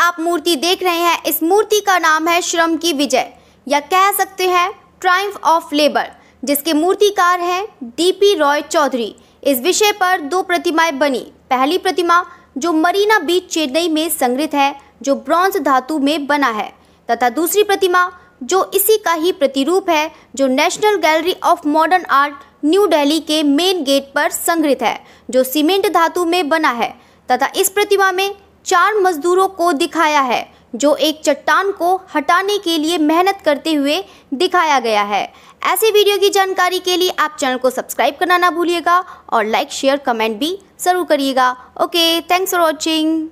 आप मूर्ति देख रहे हैं इस मूर्ति का नाम है श्रम की विजय या कह सकते हैं ट्राइम्फ ऑफ लेबर जिसके मूर्तिकार हैं डीपी रॉय चौधरी इस विषय पर दो प्रतिमाएं बनी पहली प्रतिमा जो मरीना बीच चेन्नई में संग्रहित है जो ब्रॉन्ज धातु में बना है तथा दूसरी प्रतिमा जो इसी का ही प्रतिरूप है जो National Gallery of Modern Art New Delhi के मेन गेट पर संग्रहित है जो सीमेंट धातु में बना है तथा इस प्रतिमा में चार मजदूरों को दिखाया है जो एक चट्टान को हटाने के लिए मेहनत करते हुए दिखाया गया है ऐसे वीडियो की जानकारी के लिए आप चैनल को सब्सक्राइब करना ना भूलिएगा और लाइक शेयर कमेंट भी ज़रूर करिएगा ओके थैंक्स फॉर वॉचिंग